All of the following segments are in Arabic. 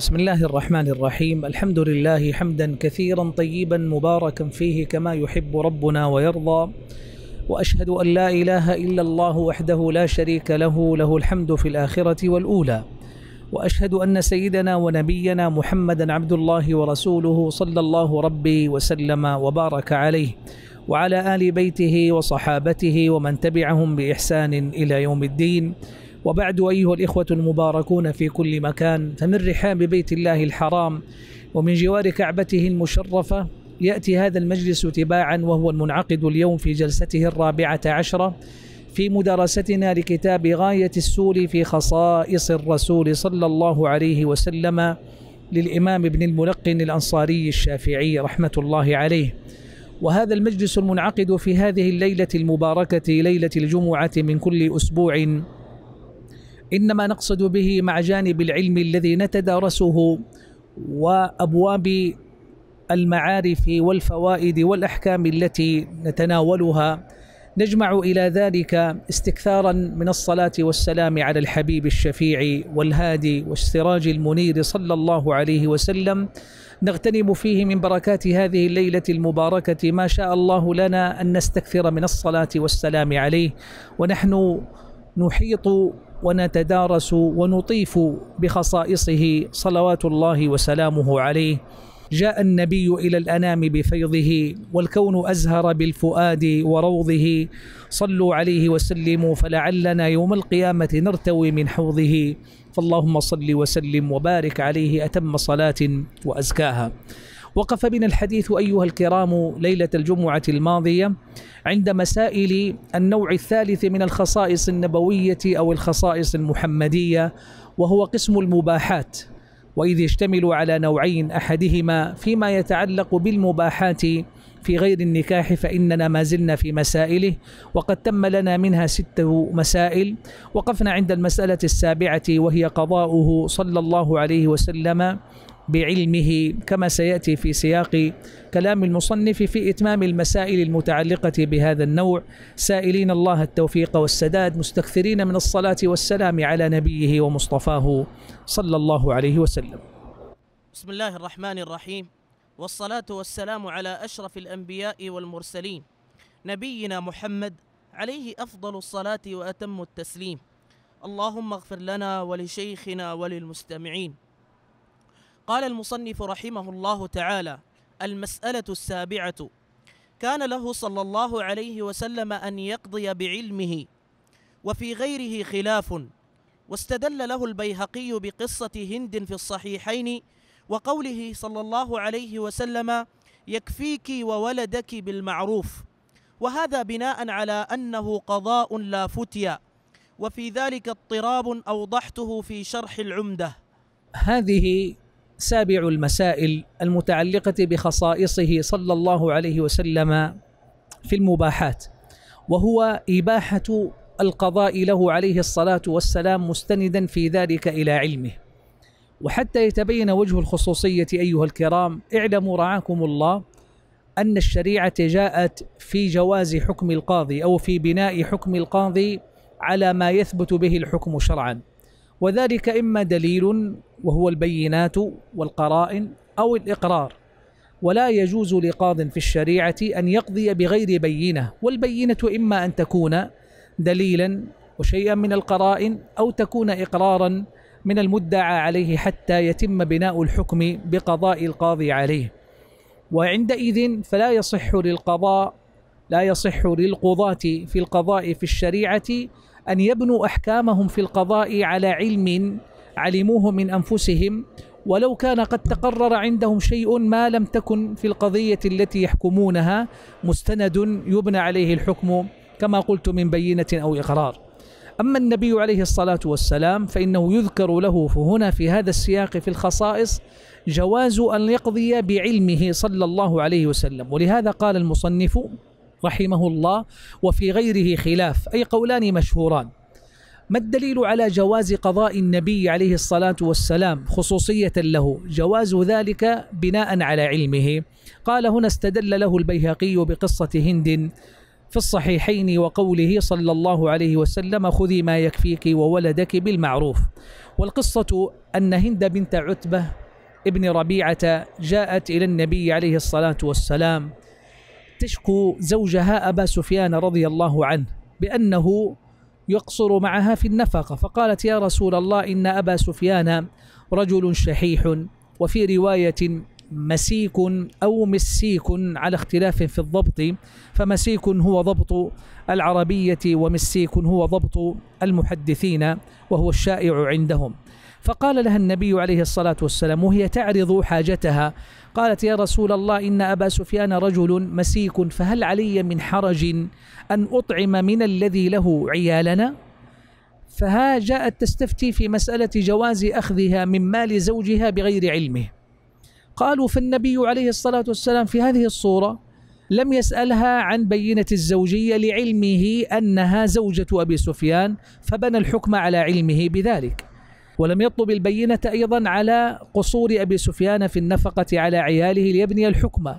بسم الله الرحمن الرحيم الحمد لله حمدا كثيرا طيبا مباركا فيه كما يحب ربنا ويرضى واشهد ان لا اله الا الله وحده لا شريك له له الحمد في الاخره والاولى واشهد ان سيدنا ونبينا محمدا عبد الله ورسوله صلى الله ربي وسلم وبارك عليه وعلى ال بيته وصحابته ومن تبعهم باحسان الى يوم الدين وبعد أيها الإخوة المباركون في كل مكان فمن رحاب بيت الله الحرام ومن جوار كعبته المشرفة يأتي هذا المجلس تباعا وهو المنعقد اليوم في جلسته الرابعة عشرة في مدرستنا لكتاب غاية السور في خصائص الرسول صلى الله عليه وسلم للإمام ابن الملقن الأنصاري الشافعي رحمة الله عليه وهذا المجلس المنعقد في هذه الليلة المباركة ليلة الجمعة من كل أسبوع انما نقصد به مع جانب العلم الذي نتدارسه وابواب المعارف والفوائد والاحكام التي نتناولها نجمع الى ذلك استكثارا من الصلاه والسلام على الحبيب الشفيع والهادي والسراج المنير صلى الله عليه وسلم نغتنم فيه من بركات هذه الليله المباركه ما شاء الله لنا ان نستكثر من الصلاه والسلام عليه ونحن نحيط ونتدارس ونطيف بخصائصه صلوات الله وسلامه عليه جاء النبي الى الانام بفيضه والكون ازهر بالفؤاد وروضه صلوا عليه وسلموا فلعلنا يوم القيامه نرتوي من حوضه فاللهم صل وسلم وبارك عليه اتم صلاه وازكاها وقف بنا الحديث أيها الكرام ليلة الجمعة الماضية عند مسائل النوع الثالث من الخصائص النبوية أو الخصائص المحمدية وهو قسم المباحات وإذ يشتمل على نوعين أحدهما فيما يتعلق بالمباحات في غير النكاح فإننا ما زلنا في مسائله وقد تم لنا منها ستة مسائل وقفنا عند المسألة السابعة وهي قضاؤه صلى الله عليه وسلم بعلمه كما سياتي في سياق كلام المصنف في اتمام المسائل المتعلقه بهذا النوع سائلين الله التوفيق والسداد مستكثرين من الصلاه والسلام على نبيه ومصطفاه صلى الله عليه وسلم. بسم الله الرحمن الرحيم والصلاه والسلام على اشرف الانبياء والمرسلين نبينا محمد عليه افضل الصلاه واتم التسليم. اللهم اغفر لنا ولشيخنا وللمستمعين. قال المصنف رحمه الله تعالى المسألة السابعة كان له صلى الله عليه وسلم أن يقضي بعلمه وفي غيره خلاف واستدل له البيهقي بقصة هند في الصحيحين وقوله صلى الله عليه وسلم يكفيك وولدك بالمعروف وهذا بناء على أنه قضاء لا فتيا وفي ذلك اضطراب أوضحته في شرح العمدة هذه سابع المسائل المتعلقة بخصائصه صلى الله عليه وسلم في المباحات وهو إباحة القضاء له عليه الصلاة والسلام مستندا في ذلك إلى علمه وحتى يتبين وجه الخصوصية أيها الكرام اعلموا رعاكم الله أن الشريعة جاءت في جواز حكم القاضي أو في بناء حكم القاضي على ما يثبت به الحكم شرعا وذلك إما دليل وهو البينات والقرائن أو الإقرار ولا يجوز لقاض في الشريعة أن يقضي بغير بينة والبينة إما أن تكون دليلا وشيئا من القرائن أو تكون إقرارا من المدعى عليه حتى يتم بناء الحكم بقضاء القاضي عليه وعندئذ فلا يصح للقضاء لا يصح للقضاة في القضاء في الشريعة أن يبنوا أحكامهم في القضاء على علم علموه من أنفسهم ولو كان قد تقرر عندهم شيء ما لم تكن في القضية التي يحكمونها مستند يبنى عليه الحكم كما قلت من بينة أو إقرار أما النبي عليه الصلاة والسلام فإنه يذكر له هنا في هذا السياق في الخصائص جواز أن يقضي بعلمه صلى الله عليه وسلم ولهذا قال المصنف رحمه الله وفي غيره خلاف أي قولان مشهوران ما الدليل على جواز قضاء النبي عليه الصلاة والسلام خصوصية له جواز ذلك بناء على علمه قال هنا استدل له البيهقي بقصة هند في الصحيحين وقوله صلى الله عليه وسلم خذي ما يكفيك وولدك بالمعروف والقصة أن هند بنت عتبة ابن ربيعة جاءت إلى النبي عليه الصلاة والسلام تشكو زوجها أبا سفيان رضي الله عنه بأنه يقصر معها في النفقة فقالت يا رسول الله إن أبا سفيان رجل شحيح وفي رواية مسيك أو مسيك على اختلاف في الضبط فمسيك هو ضبط العربية ومسيك هو ضبط المحدثين وهو الشائع عندهم فقال لها النبي عليه الصلاة والسلام وهي تعرض حاجتها قالت يا رسول الله إن أبا سفيان رجل مسيك فهل علي من حرج أن أطعم من الذي له عيالنا فها جاءت تستفتي في مسألة جواز أخذها من مال زوجها بغير علمه قالوا فالنبي عليه الصلاة والسلام في هذه الصورة لم يسألها عن بينة الزوجية لعلمه أنها زوجة أبي سفيان فبنى الحكم على علمه بذلك ولم يطلب البينة أيضا على قصور أبي سفيان في النفقة على عياله ليبني الحكم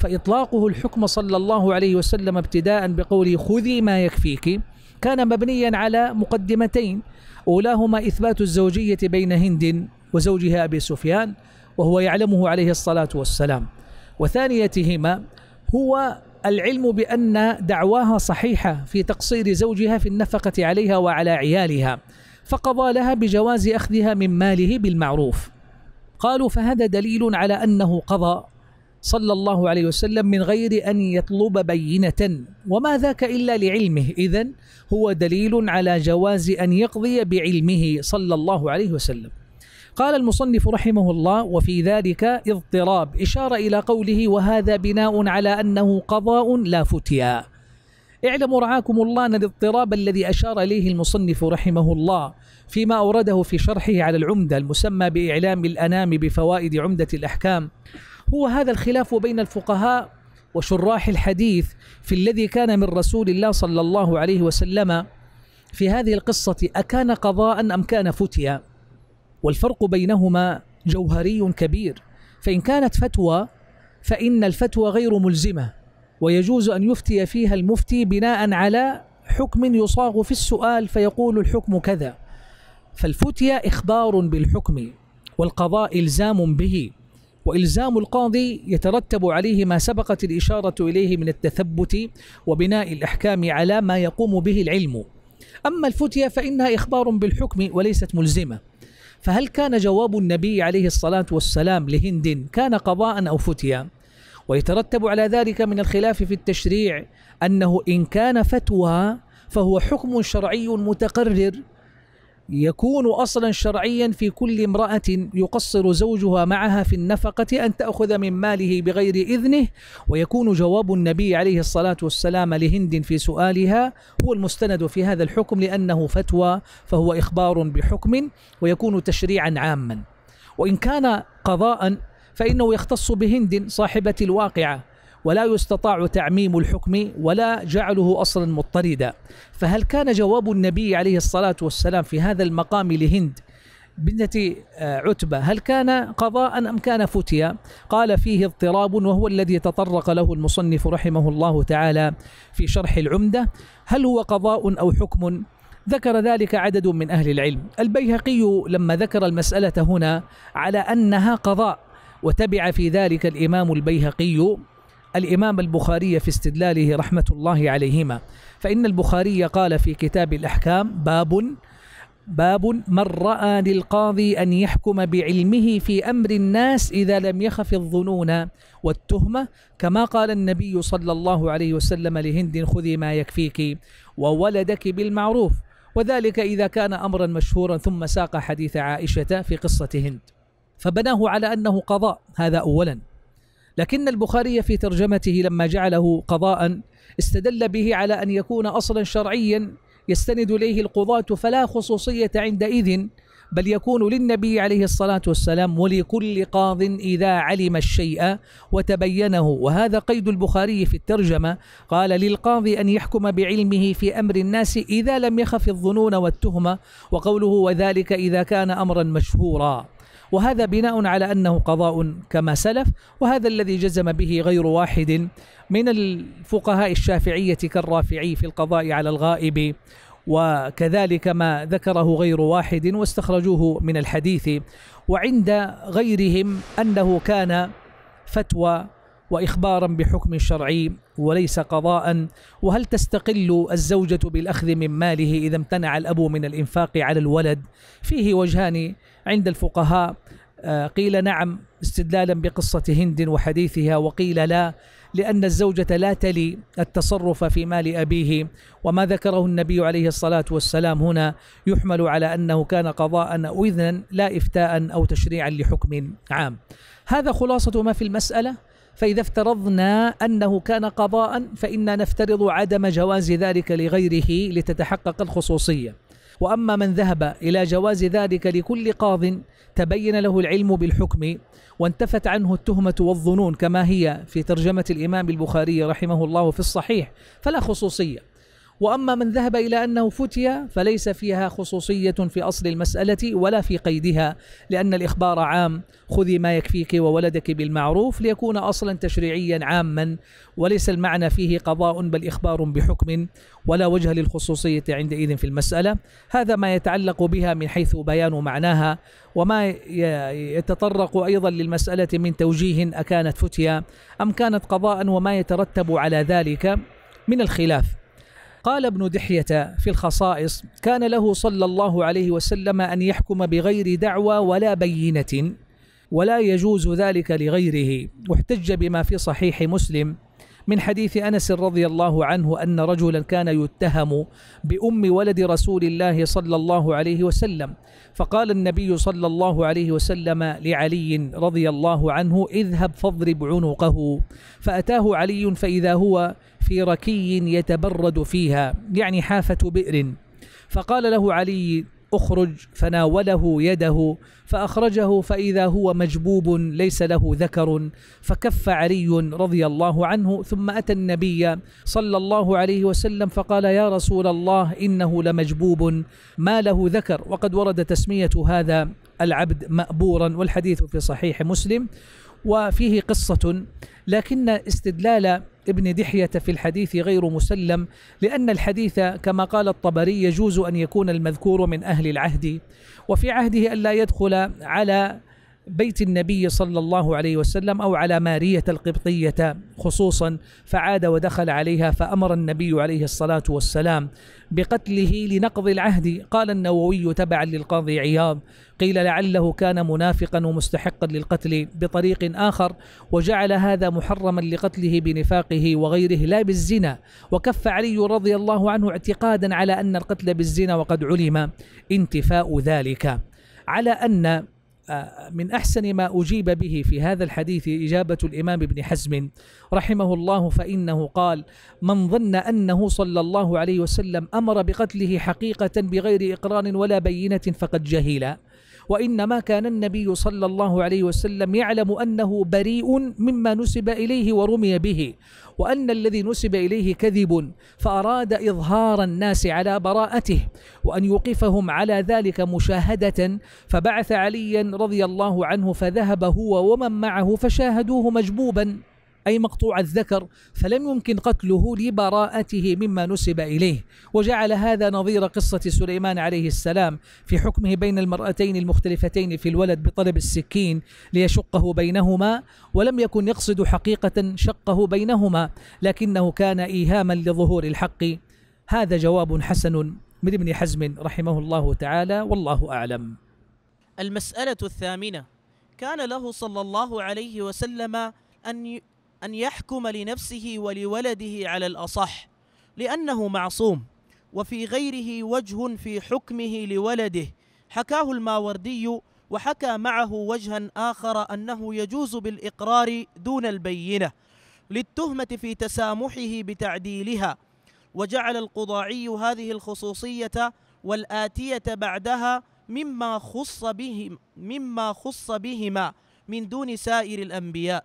فإطلاقه الحكم صلى الله عليه وسلم ابتداء بقوله خذي ما يكفيك كان مبنيا على مقدمتين أولاهما إثبات الزوجية بين هند وزوجها أبي سفيان وهو يعلمه عليه الصلاة والسلام وثانيتهما هو العلم بأن دعواها صحيحة في تقصير زوجها في النفقة عليها وعلى عيالها فقضى لها بجواز أخذها من ماله بالمعروف قالوا فهذا دليل على أنه قضى صلى الله عليه وسلم من غير أن يطلب بينة وما ذاك إلا لعلمه إذا هو دليل على جواز أن يقضي بعلمه صلى الله عليه وسلم قال المصنف رحمه الله وفي ذلك اضطراب إشارة إلى قوله وهذا بناء على أنه قضاء لا فتيا اعلموا رعاكم الله أن الاضطراب الذي أشار إليه المصنف رحمه الله فيما أورده في شرحه على العمدة المسمى بإعلام الأنام بفوائد عمدة الأحكام هو هذا الخلاف بين الفقهاء وشراح الحديث في الذي كان من رسول الله صلى الله عليه وسلم في هذه القصة أكان قضاء أم كان فتيا والفرق بينهما جوهري كبير فإن كانت فتوى فإن الفتوى غير ملزمة ويجوز أن يفتي فيها المفتي بناء على حكم يصاغ في السؤال فيقول الحكم كذا فالفتية إخبار بالحكم والقضاء إلزام به وإلزام القاضي يترتب عليه ما سبقت الإشارة إليه من التثبت وبناء الأحكام على ما يقوم به العلم أما الفتية فإنها إخبار بالحكم وليست ملزمة فهل كان جواب النبي عليه الصلاة والسلام لهند كان قضاء أو فتيا؟ ويترتب على ذلك من الخلاف في التشريع أنه إن كان فتوى فهو حكم شرعي متقرر يكون اصلا شرعيا في كل امراه يقصر زوجها معها في النفقه ان تاخذ من ماله بغير اذنه ويكون جواب النبي عليه الصلاه والسلام لهند في سؤالها هو المستند في هذا الحكم لانه فتوى فهو اخبار بحكم ويكون تشريعا عاما وان كان قضاء فإنه يختص بهند صاحبة الواقعة ولا يستطاع تعميم الحكم ولا جعله أصلا مضطردا فهل كان جواب النبي عليه الصلاة والسلام في هذا المقام لهند بنت آه، عتبة هل كان قضاء أم كان فتيا قال فيه اضطراب وهو الذي تطرق له المصنف رحمه الله تعالى في شرح العمدة هل هو قضاء أو حكم ذكر ذلك عدد من أهل العلم البيهقي لما ذكر المسألة هنا على أنها قضاء وتبع في ذلك الإمام البيهقي الإمام البخاري في استدلاله رحمة الله عليهما فإن البخاري قال في كتاب الأحكام باب باب من رأى للقاضي أن يحكم بعلمه في أمر الناس إذا لم يخف الظنون والتهمة كما قال النبي صلى الله عليه وسلم لهند خذي ما يكفيك وولدك بالمعروف وذلك إذا كان أمرا مشهورا ثم ساق حديث عائشة في قصة هند فبناه على أنه قضاء هذا أولا لكن البخاري في ترجمته لما جعله قضاء استدل به على أن يكون أصلا شرعيا يستند إليه القضاة فلا خصوصية عندئذ بل يكون للنبي عليه الصلاة والسلام ولكل قاض إذا علم الشيء وتبينه وهذا قيد البخاري في الترجمة قال للقاضي أن يحكم بعلمه في أمر الناس إذا لم يخف الظنون والتهمة وقوله وذلك إذا كان أمرا مشهورا وهذا بناء على انه قضاء كما سلف وهذا الذي جزم به غير واحد من الفقهاء الشافعيه كالرافعي في القضاء على الغائب وكذلك ما ذكره غير واحد واستخرجوه من الحديث وعند غيرهم أنه كان فتوى واخبارا بحكم شرعي وليس قضاء وهل تستقل الزوجه بالاخذ من ماله اذا امتنع الاب من الانفاق على الولد فيه وجهان عند الفقهاء آه، قيل نعم استدلالا بقصه هند وحديثها وقيل لا لأن الزوجة لا تلي التصرف في مال أبيه وما ذكره النبي عليه الصلاة والسلام هنا يحمل على أنه كان قضاء أو إذنا لا إفتاء أو تشريعا لحكم عام هذا خلاصة ما في المسألة فإذا افترضنا أنه كان قضاء فإنا نفترض عدم جواز ذلك لغيره لتتحقق الخصوصية وأما من ذهب إلى جواز ذلك لكل قاضٍ تبين له العلم بالحكم وانتفت عنه التهمة والظنون كما هي في ترجمة الإمام البخاري رحمه الله في الصحيح فلا خصوصية وأما من ذهب إلى أنه فتي فليس فيها خصوصية في أصل المسألة ولا في قيدها لأن الإخبار عام خذي ما يكفيك وولدك بالمعروف ليكون أصلا تشريعيا عاما وليس المعنى فيه قضاء بل إخبار بحكم ولا وجه للخصوصية عندئذ في المسألة هذا ما يتعلق بها من حيث بيان معناها وما يتطرق أيضا للمسألة من توجيه أكانت فتيا أم كانت قضاء وما يترتب على ذلك من الخلاف قال ابن دحية في الخصائص كان له صلى الله عليه وسلم أن يحكم بغير دعوى ولا بينة ولا يجوز ذلك لغيره واحتج بما في صحيح مسلم من حديث انس رضي الله عنه ان رجلا كان يتهم بام ولد رسول الله صلى الله عليه وسلم فقال النبي صلى الله عليه وسلم لعلي رضي الله عنه اذهب فاضرب عنقه فاتاه علي فاذا هو في ركي يتبرد فيها يعني حافة بئر فقال له علي اخرج فناوله يده فاخرجه فاذا هو مجبوب ليس له ذكر فكف علي رضي الله عنه ثم اتى النبي صلى الله عليه وسلم فقال يا رسول الله انه لمجبوب ما له ذكر وقد ورد تسميه هذا العبد مأبورا والحديث في صحيح مسلم وفيه قصه لكن استدلال ابن دحية في الحديث غير مسلم لأن الحديث كما قال الطبري يجوز أن يكون المذكور من أهل العهد وفي عهده ألا يدخل على بيت النبي صلى الله عليه وسلم أو على مارية القبطية خصوصا فعاد ودخل عليها فأمر النبي عليه الصلاة والسلام بقتله لنقض العهد قال النووي تبعا للقاضي عياض قيل لعله كان منافقا ومستحقا للقتل بطريق آخر وجعل هذا محرما لقتله بنفاقه وغيره لا بالزنا وكف علي رضي الله عنه اعتقادا على أن القتل بالزنا وقد علم انتفاء ذلك على أن من احسن ما اجيب به في هذا الحديث اجابه الامام ابن حزم رحمه الله فانه قال: من ظن انه صلى الله عليه وسلم امر بقتله حقيقه بغير اقرار ولا بينه فقد جهل. وإنما كان النبي صلى الله عليه وسلم يعلم أنه بريء مما نسب إليه ورمي به وأن الذي نسب إليه كذب فأراد إظهار الناس على براءته وأن يوقفهم على ذلك مشاهدة فبعث عليا رضي الله عنه فذهب هو ومن معه فشاهدوه مجبوبا أي مقطوع الذكر فلم يمكن قتله لبراءته مما نسب إليه وجعل هذا نظير قصة سليمان عليه السلام في حكمه بين المرأتين المختلفتين في الولد بطلب السكين ليشقه بينهما ولم يكن يقصد حقيقة شقه بينهما لكنه كان إيهاما لظهور الحق هذا جواب حسن من ابن حزم رحمه الله تعالى والله أعلم المسألة الثامنة كان له صلى الله عليه وسلم أن أن يحكم لنفسه ولولده على الأصح لأنه معصوم وفي غيره وجه في حكمه لولده حكاه الماوردي وحكى معه وجها آخر أنه يجوز بالإقرار دون البينة للتهمة في تسامحه بتعديلها وجعل القضاعي هذه الخصوصية والآتية بعدها مما خص بهم مما خص بهما من دون سائر الأنبياء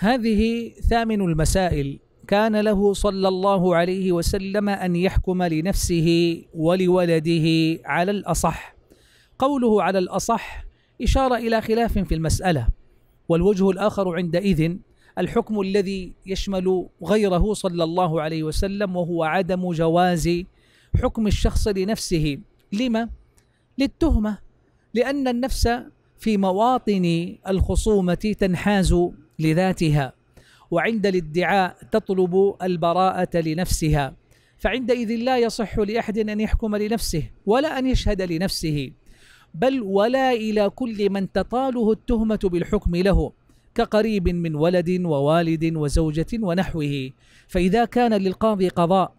هذه ثامن المسائل كان له صلى الله عليه وسلم أن يحكم لنفسه ولولده على الأصح قوله على الأصح إشارة إلى خلاف في المسألة والوجه الآخر عندئذ الحكم الذي يشمل غيره صلى الله عليه وسلم وهو عدم جواز حكم الشخص لنفسه لما؟ للتهمة لأن النفس في مواطن الخصومة تنحاز لذاتها وعند الادعاء تطلب البراءه لنفسها فعندئذ لا يصح لاحد ان يحكم لنفسه ولا ان يشهد لنفسه بل ولا الى كل من تطاله التهمه بالحكم له كقريب من ولد ووالد وزوجه ونحوه فاذا كان للقاضي قضاء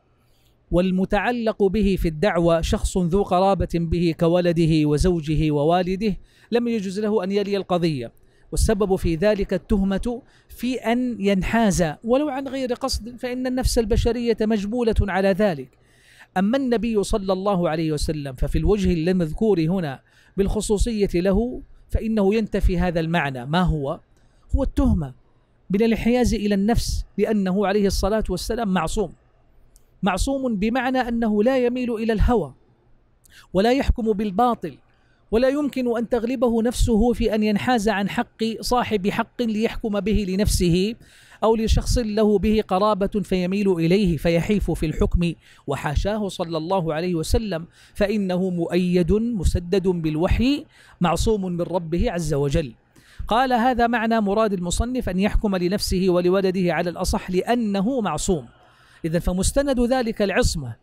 والمتعلق به في الدعوى شخص ذو قرابه به كولده وزوجه ووالده لم يجز له ان يلي القضيه والسبب في ذلك التهمة في أن ينحاز ولو عن غير قصد فإن النفس البشرية مجبولة على ذلك أما النبي صلى الله عليه وسلم ففي الوجه المذكور هنا بالخصوصية له فإنه ينتفي هذا المعنى ما هو؟ هو التهمة من الانحياز إلى النفس لأنه عليه الصلاة والسلام معصوم معصوم بمعنى أنه لا يميل إلى الهوى ولا يحكم بالباطل ولا يمكن أن تغلبه نفسه في أن ينحاز عن حق صاحب حق ليحكم به لنفسه أو لشخص له به قرابة فيميل إليه فيحيف في الحكم وحاشاه صلى الله عليه وسلم فإنه مؤيد مسدد بالوحي معصوم من ربه عز وجل قال هذا معنى مراد المصنف أن يحكم لنفسه ولولده على الأصح لأنه معصوم إذا فمستند ذلك العصمة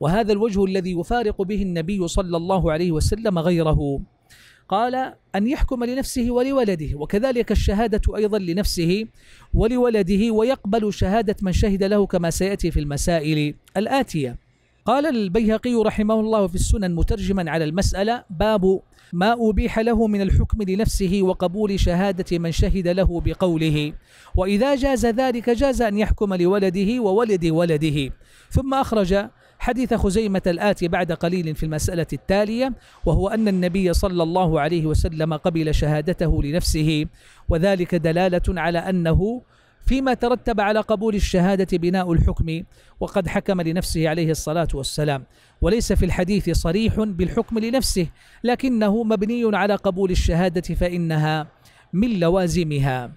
وهذا الوجه الذي يفارق به النبي صلى الله عليه وسلم غيره قال أن يحكم لنفسه ولولده وكذلك الشهادة أيضا لنفسه ولولده ويقبل شهادة من شهد له كما سيأتي في المسائل الآتية قال البيهقي رحمه الله في السنن مترجما على المسألة باب ما أبيح له من الحكم لنفسه وقبول شهادة من شهد له بقوله وإذا جاز ذلك جاز أن يحكم لولده وولد ولده ثم أخرج حديث خزيمة الآتي بعد قليل في المسألة التالية وهو أن النبي صلى الله عليه وسلم قبل شهادته لنفسه وذلك دلالة على أنه فيما ترتب على قبول الشهادة بناء الحكم وقد حكم لنفسه عليه الصلاة والسلام وليس في الحديث صريح بالحكم لنفسه لكنه مبني على قبول الشهادة فإنها من لوازمها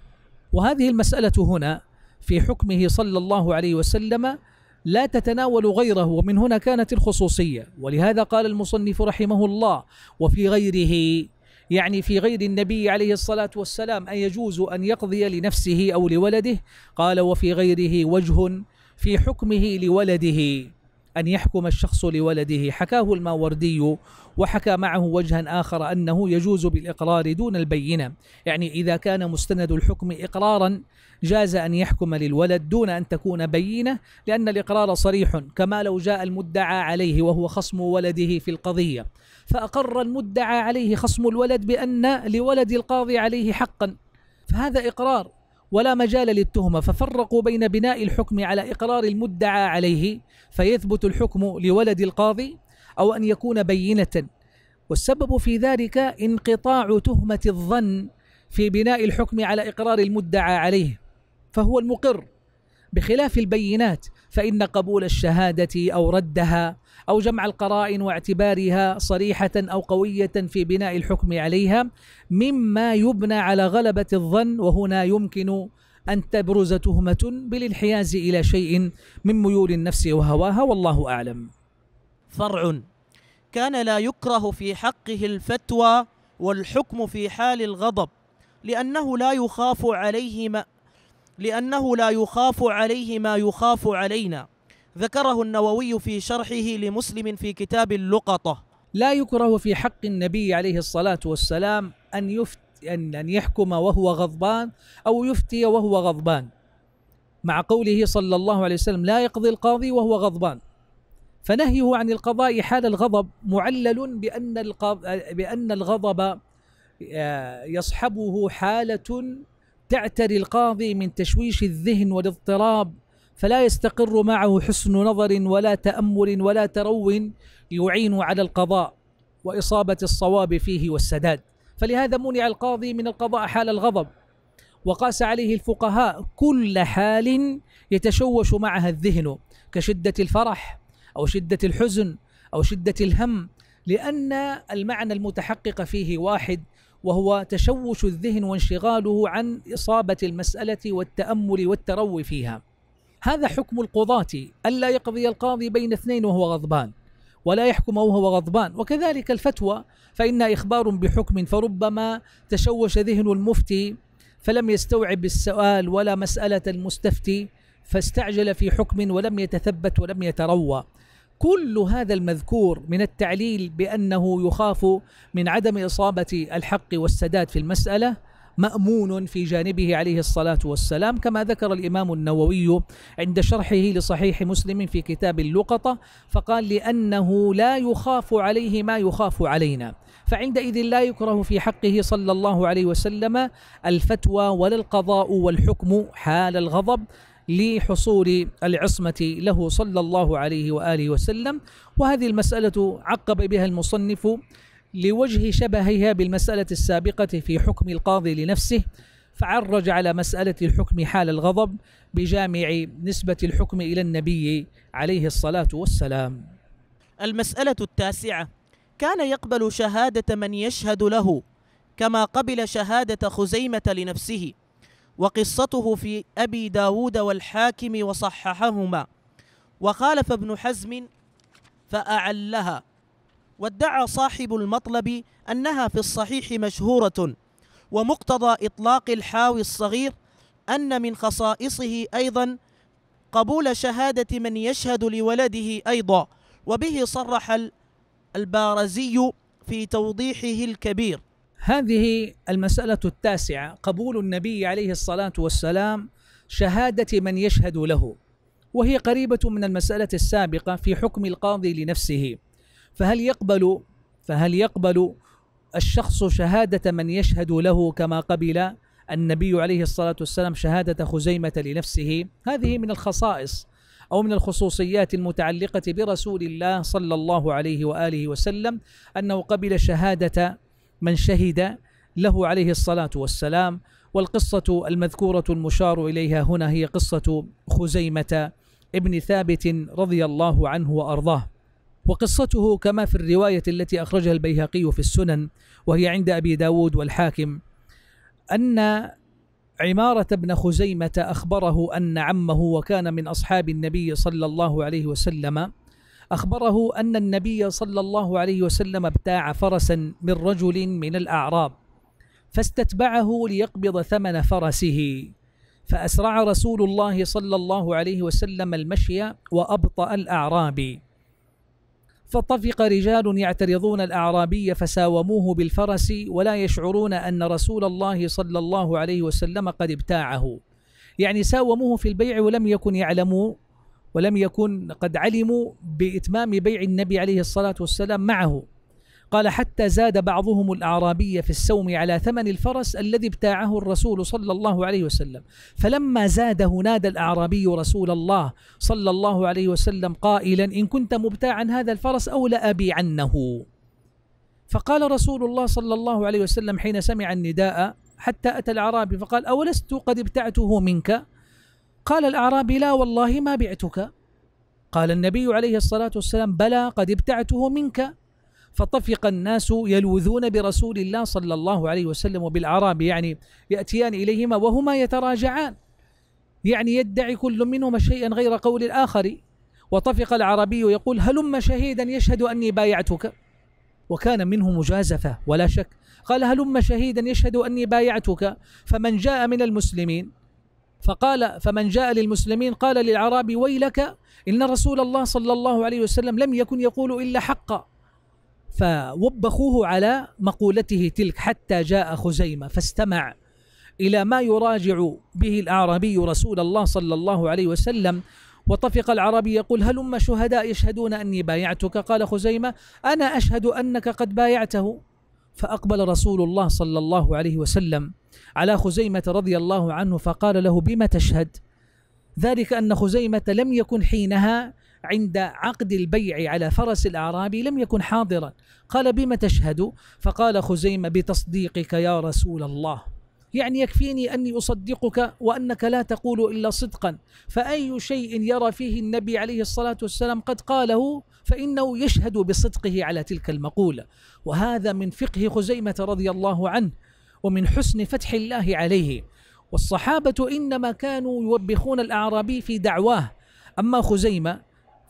وهذه المسألة هنا في حكمه صلى الله عليه وسلم لا تتناول غيره ومن هنا كانت الخصوصية ولهذا قال المصنف رحمه الله وفي غيره يعني في غير النبي عليه الصلاة والسلام أن يجوز أن يقضي لنفسه أو لولده قال وفي غيره وجه في حكمه لولده أن يحكم الشخص لولده حكاه الماوردي وحكى معه وجها آخر أنه يجوز بالإقرار دون البينة يعني إذا كان مستند الحكم إقرارا جاز أن يحكم للولد دون أن تكون بينة لأن الإقرار صريح كما لو جاء المدعى عليه وهو خصم ولده في القضية فأقر المدعى عليه خصم الولد بأن لولد القاضي عليه حقا فهذا إقرار ولا مجال للتهمة ففرقوا بين بناء الحكم على إقرار المدعى عليه فيثبت الحكم لولد القاضي أو أن يكون بينة والسبب في ذلك انقطاع تهمة الظن في بناء الحكم على إقرار المدعى عليه فهو المقر بخلاف البينات فإن قبول الشهادة أو ردها أو جمع القرائن واعتبارها صريحة أو قوية في بناء الحكم عليها مما يبنى على غلبة الظن وهنا يمكن أن تبرز تهمة بالانحياز إلى شيء من ميول النفس وهواها والله أعلم فرع كان لا يكره في حقه الفتوى والحكم في حال الغضب لأنه لا يخاف عليه ما لأنه لا يخاف عليه ما يخاف علينا ذكره النووي في شرحه لمسلم في كتاب اللقطة لا يكره في حق النبي عليه الصلاة والسلام أن يفت أن أن يحكم وهو غضبان أو يفتي وهو غضبان مع قوله صلى الله عليه وسلم لا يقضي القاضي وهو غضبان فنهيه عن القضاء حال الغضب معلل بأن بأن الغضب آه، يصحبه حالة تعتري القاضي من تشويش الذهن والاضطراب فلا يستقر معه حسن نظر ولا تأمل ولا ترو يعين على القضاء وإصابة الصواب فيه والسداد فلهذا منع القاضي من القضاء حال الغضب وقاس عليه الفقهاء كل حال يتشوش معها الذهن كشدة الفرح او شده الحزن او شده الهم لان المعنى المتحقق فيه واحد وهو تشوش الذهن وانشغاله عن اصابه المساله والتامل والتروي فيها هذا حكم القضاه الا يقضي القاضي بين اثنين وهو غضبان ولا يحكم وهو غضبان وكذلك الفتوى فإن إخبار بحكم فربما تشوش ذهن المفتي فلم يستوعب السؤال ولا مسألة المستفتي فاستعجل في حكم ولم يتثبت ولم يتروى كل هذا المذكور من التعليل بانه يخاف من عدم اصابه الحق والسداد في المساله مامون في جانبه عليه الصلاه والسلام كما ذكر الامام النووي عند شرحه لصحيح مسلم في كتاب اللقطه فقال لانه لا يخاف عليه ما يخاف علينا فعندئذ لا يكره في حقه صلى الله عليه وسلم الفتوى ولا القضاء والحكم حال الغضب لحصول العصمة له صلى الله عليه وآله وسلم وهذه المسألة عقب بها المصنف لوجه شبهها بالمسألة السابقة في حكم القاضي لنفسه فعرج على مسألة الحكم حال الغضب بجامع نسبة الحكم إلى النبي عليه الصلاة والسلام المسألة التاسعة كان يقبل شهادة من يشهد له كما قبل شهادة خزيمة لنفسه وقصته في أبي داود والحاكم وصححهما وخالف ابن حزم فأعلها وادعى صاحب المطلب أنها في الصحيح مشهورة ومقتضى إطلاق الحاوي الصغير أن من خصائصه أيضا قبول شهادة من يشهد لولده أيضا وبه صرح البارزي في توضيحه الكبير هذه المسألة التاسعة قبول النبي عليه الصلاة والسلام شهادة من يشهد له وهي قريبة من المسألة السابقة في حكم القاضي لنفسه فهل يقبل فهل يقبل الشخص شهادة من يشهد له كما قبل النبي عليه الصلاة والسلام شهادة خزيمة لنفسه هذه من الخصائص أو من الخصوصيات المتعلقة برسول الله صلى الله عليه وآله وسلم أنه قبل شهادة من شهد له عليه الصلاة والسلام والقصة المذكورة المشار إليها هنا هي قصة خزيمة ابن ثابت رضي الله عنه وأرضاه وقصته كما في الرواية التي أخرجها البيهقي في السنن وهي عند أبي داود والحاكم أن عمارة بن خزيمة أخبره أن عمه وكان من أصحاب النبي صلى الله عليه وسلم أخبره أن النبي صلى الله عليه وسلم ابتاع فرسا من رجل من الأعراب فاستتبعه ليقبض ثمن فرسه فأسرع رسول الله صلى الله عليه وسلم المشي وأبطأ الأعرابي فطفق رجال يعترضون الأعرابي فساوموه بالفرس ولا يشعرون أن رسول الله صلى الله عليه وسلم قد ابتاعه يعني ساوموه في البيع ولم يكن يعلموا ولم يكن قد علموا بإتمام بيع النبي عليه الصلاة والسلام معه قال حتى زاد بعضهم الأعرابي في السوم على ثمن الفرس الذي ابتاعه الرسول صلى الله عليه وسلم فلما زاده نادى الأعرابي رسول الله صلى الله عليه وسلم قائلا إن كنت مبتاعا هذا الفرس أو لأبيعنه فقال رسول الله صلى الله عليه وسلم حين سمع النداء حتى أتى الأعرابي فقال أولست قد ابتعته منك قال الأعرابي لا والله ما بعتك قال النبي عليه الصلاة والسلام بلى قد ابتعته منك فطفق الناس يلوذون برسول الله صلى الله عليه وسلم وبالأعرابي يعني يأتيان إليهما وهما يتراجعان يعني يدعي كل منهما شيئا غير قول الآخر وطفق العربي يقول هلم شهيدا يشهد أني بايعتك وكان منه مجازفة ولا شك قال هلم شهيدا يشهد أني بايعتك فمن جاء من المسلمين فقال فمن جاء للمسلمين قال للعرابي ويلك إن رسول الله صلى الله عليه وسلم لم يكن يقول إلا حقا فوبخوه على مقولته تلك حتى جاء خزيمة فاستمع إلى ما يراجع به الأعرابي رسول الله صلى الله عليه وسلم وطفق العربي يقول هلم شهداء يشهدون أني بايعتك قال خزيمة أنا أشهد أنك قد بايعته فأقبل رسول الله صلى الله عليه وسلم على خزيمة رضي الله عنه فقال له بما تشهد ذلك أن خزيمة لم يكن حينها عند عقد البيع على فرس الأعرابي لم يكن حاضرا قال بما تشهد فقال خزيمة بتصديقك يا رسول الله يعني يكفيني أني أصدقك وأنك لا تقول إلا صدقا فأي شيء يرى فيه النبي عليه الصلاة والسلام قد قاله فإنه يشهد بصدقه على تلك المقولة وهذا من فقه خزيمة رضي الله عنه ومن حسن فتح الله عليه والصحابة إنما كانوا يوبخون الأعرابي في دعواه أما خزيمة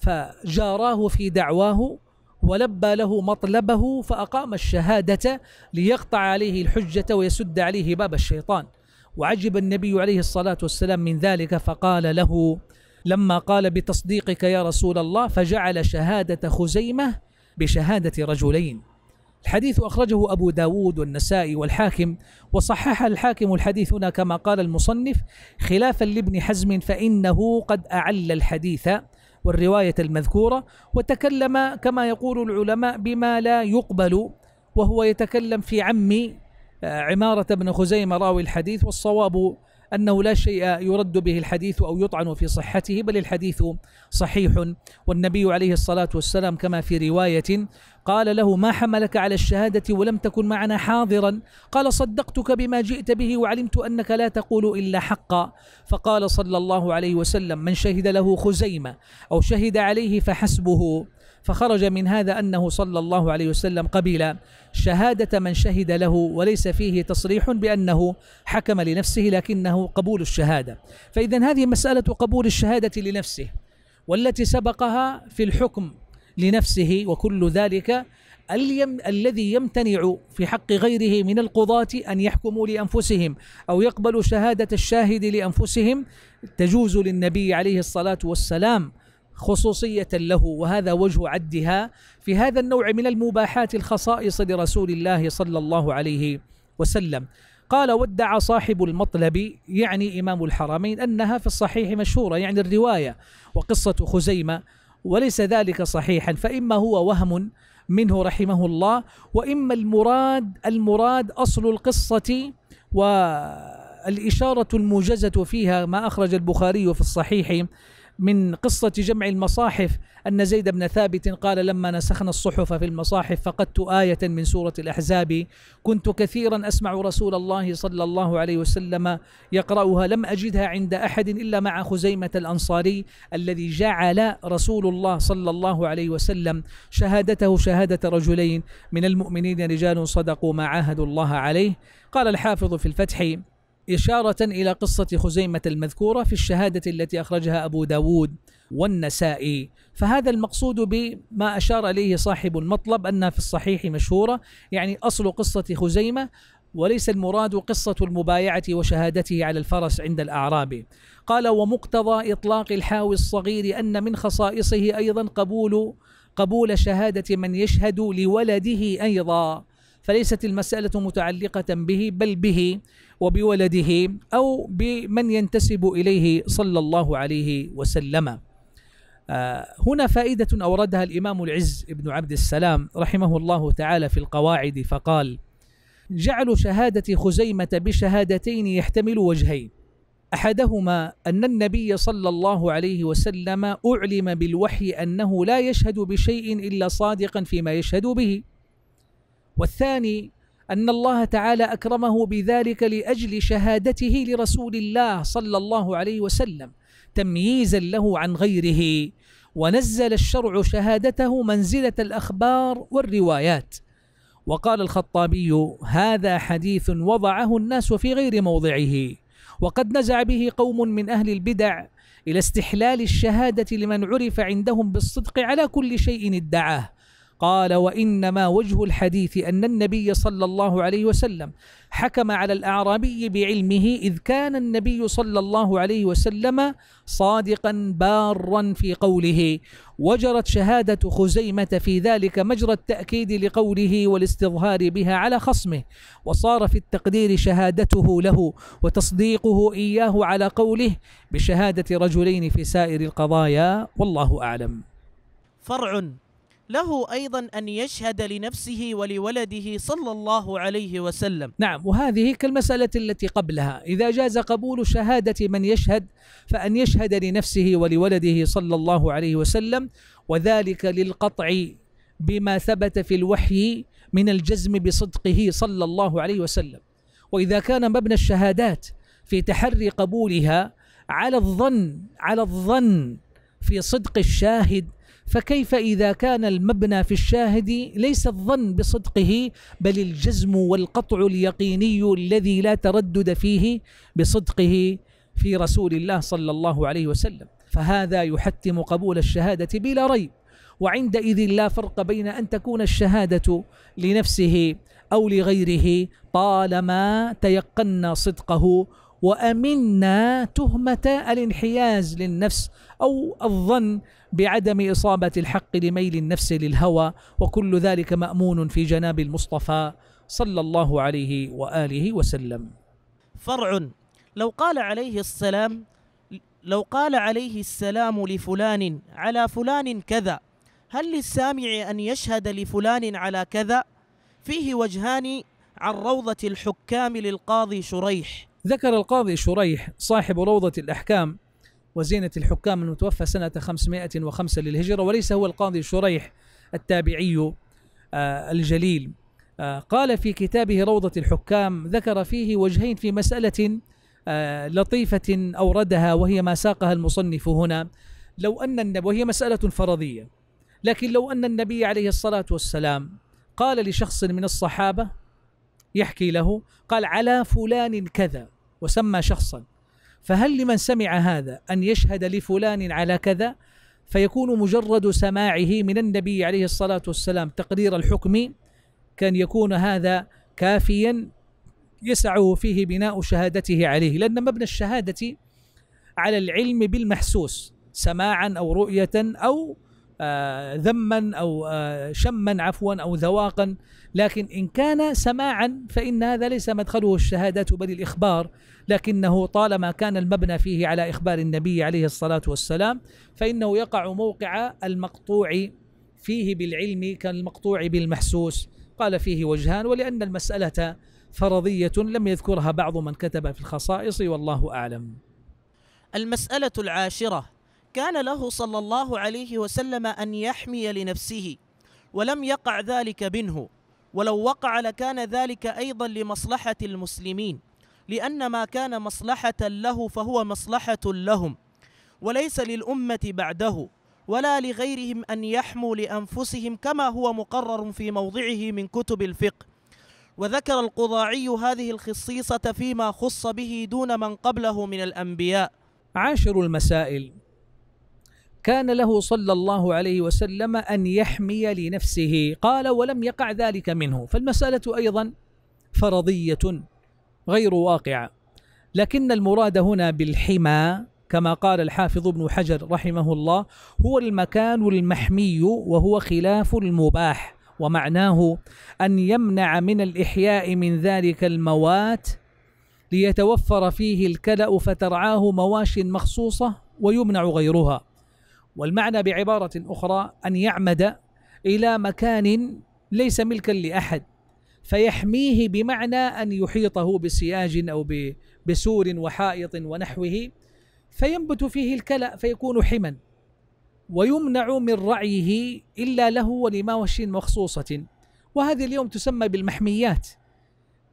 فجاراه في دعواه ولبى له مطلبه فأقام الشهادة ليقطع عليه الحجة ويسد عليه باب الشيطان وعجب النبي عليه الصلاة والسلام من ذلك فقال له لما قال بتصديقك يا رسول الله فجعل شهادة خزيمة بشهادة رجلين الحديث أخرجه أبو داود والنسائي والحاكم وصحح الحاكم الحديث هنا كما قال المصنف خلافا لابن حزم فإنه قد أعل الحديث والرواية المذكورة وتكلم كما يقول العلماء بما لا يقبل وهو يتكلم في عم آه، عمارة بن خزيمة راوي الحديث والصواب أنه لا شيء يرد به الحديث أو يطعن في صحته بل الحديث صحيح والنبي عليه الصلاة والسلام كما في رواية قال له ما حملك على الشهادة ولم تكن معنا حاضرا قال صدقتك بما جئت به وعلمت أنك لا تقول إلا حقا فقال صلى الله عليه وسلم من شهد له خزيمة أو شهد عليه فحسبه فخرج من هذا أنه صلى الله عليه وسلم قبل شهادة من شهد له وليس فيه تصريح بأنه حكم لنفسه لكنه قبول الشهادة فإذا هذه مسألة قبول الشهادة لنفسه والتي سبقها في الحكم لنفسه وكل ذلك اليم الذي يمتنع في حق غيره من القضاة أن يحكموا لأنفسهم أو يقبلوا شهادة الشاهد لأنفسهم تجوز للنبي عليه الصلاة والسلام خصوصية له وهذا وجه عدها في هذا النوع من المباحات الخصائص لرسول الله صلى الله عليه وسلم قال ودع صاحب المطلب يعني إمام الحرمين أنها في الصحيح مشهورة يعني الرواية وقصة خزيمة وليس ذلك صحيحا فإما هو وهم منه رحمه الله وإما المراد المراد أصل القصة والإشارة الموجزة فيها ما أخرج البخاري في الصحيح من قصة جمع المصاحف أن زيد بن ثابت قال لما نسخنا الصحف في المصاحف فقدت آية من سورة الأحزاب كنت كثيرا أسمع رسول الله صلى الله عليه وسلم يقرأها لم أجدها عند أحد إلا مع خزيمة الأنصاري الذي جعل رسول الله صلى الله عليه وسلم شهادته شهادة رجلين من المؤمنين رجال صدقوا ما عاهدوا الله عليه قال الحافظ في الفتح إشارة إلى قصة خزيمة المذكورة في الشهادة التي أخرجها أبو داود والنسائي فهذا المقصود بما أشار إليه صاحب المطلب أنها في الصحيح مشهورة يعني أصل قصة خزيمة وليس المراد قصة المبايعة وشهادته على الفرس عند الأعرابي قال ومقتضى إطلاق الحاوي الصغير أن من خصائصه أيضا قبول قبول شهادة من يشهد لولده أيضا فليست المسألة متعلقة به بل به وبولده أو بمن ينتسب إليه صلى الله عليه وسلم آه، هنا فائدة أوردها الإمام العز بن عبد السلام رحمه الله تعالى في القواعد فقال جعل شهادة خزيمة بشهادتين يحتمل وجهين احدهما ان النبي صلى الله عليه وسلم اعلم بالوحي انه لا يشهد بشيء الا صادقا فيما يشهد به والثاني أن الله تعالى أكرمه بذلك لأجل شهادته لرسول الله صلى الله عليه وسلم تمييزا له عن غيره ونزل الشرع شهادته منزلة الأخبار والروايات وقال الخطابي هذا حديث وضعه الناس في غير موضعه وقد نزع به قوم من أهل البدع إلى استحلال الشهادة لمن عرف عندهم بالصدق على كل شيء ادعاه قال وإنما وجه الحديث أن النبي صلى الله عليه وسلم حكم على الأعرابي بعلمه إذ كان النبي صلى الله عليه وسلم صادقا بارا في قوله وجرت شهادة خزيمة في ذلك مجرى التأكيد لقوله والاستظهار بها على خصمه وصار في التقدير شهادته له وتصديقه إياه على قوله بشهادة رجلين في سائر القضايا والله أعلم فرع له أيضا أن يشهد لنفسه ولولده صلى الله عليه وسلم نعم وهذه كالمسألة التي قبلها إذا جاز قبول شهادة من يشهد فأن يشهد لنفسه ولولده صلى الله عليه وسلم وذلك للقطع بما ثبت في الوحي من الجزم بصدقه صلى الله عليه وسلم وإذا كان مبنى الشهادات في تحري قبولها على الظن على الظن في صدق الشاهد فكيف إذا كان المبنى في الشاهد ليس الظن بصدقه بل الجزم والقطع اليقيني الذي لا تردد فيه بصدقه في رسول الله صلى الله عليه وسلم فهذا يحتم قبول الشهادة بلا ريب وعندئذ لا فرق بين أن تكون الشهادة لنفسه أو لغيره طالما تيقنا صدقه وأمنا تهمة الانحياز للنفس أو الظن بعدم إصابة الحق لميل النفس للهوى وكل ذلك مأمون في جناب المصطفى صلى الله عليه وآله وسلم فرع لو قال عليه السلام لو قال عليه السلام لفلان على فلان كذا هل للسامع أن يشهد لفلان على كذا فيه وجهان عن روضة الحكام للقاضي شريح ذكر القاضي شريح صاحب روضة الأحكام وزينة الحكام المتوفى سنة 505 للهجرة وليس هو القاضي شريح التابعي آه، الجليل آه، قال في كتابه روضة الحكام ذكر فيه وجهين في مسألة آه، لطيفة أوردها وهي ما ساقها المصنف هنا لو أن النبي وهي مسألة فرضية لكن لو أن النبي عليه الصلاة والسلام قال لشخص من الصحابة يحكي له قال على فلان كذا وسمى شخصا فهل لمن سمع هذا أن يشهد لفلان على كذا فيكون مجرد سماعه من النبي عليه الصلاة والسلام تقرير الحكم كان يكون هذا كافيا يسعه فيه بناء شهادته عليه لأن مبنى الشهادة على العلم بالمحسوس سماعا أو رؤية أو آه، ذما او آه، شما عفوا او ذواقا لكن ان كان سماعا فان هذا ليس مدخله الشهادات بل الاخبار لكنه طالما كان المبنى فيه على اخبار النبي عليه الصلاه والسلام فانه يقع موقع المقطوع فيه بالعلم كالمقطوع بالمحسوس قال فيه وجهان ولان المساله فرضيه لم يذكرها بعض من كتب في الخصائص والله اعلم المساله العاشره كان له صلى الله عليه وسلم أن يحمي لنفسه ولم يقع ذلك منه ولو وقع لكان ذلك أيضا لمصلحة المسلمين لأن ما كان مصلحة له فهو مصلحة لهم وليس للأمة بعده ولا لغيرهم أن يحموا لأنفسهم كما هو مقرر في موضعه من كتب الفقه وذكر القضاعي هذه الخصيصة فيما خص به دون من قبله من الأنبياء عاشر المسائل كان له صلى الله عليه وسلم أن يحمي لنفسه قال ولم يقع ذلك منه فالمسألة أيضا فرضية غير واقعة لكن المراد هنا بالحمى كما قال الحافظ ابن حجر رحمه الله هو المكان المحمي وهو خلاف المباح ومعناه أن يمنع من الإحياء من ذلك الموات ليتوفر فيه الكلأ فترعاه مواش مخصوصة ويمنع غيرها والمعنى بعبارة أخرى أن يعمد إلى مكان ليس ملكا لأحد فيحميه بمعنى أن يحيطه بسياج أو بسور وحائط ونحوه فينبت فيه الكلأ فيكون حما ويمنع من رعيه إلا له ولماوش مخصوصة وهذه اليوم تسمى بالمحميات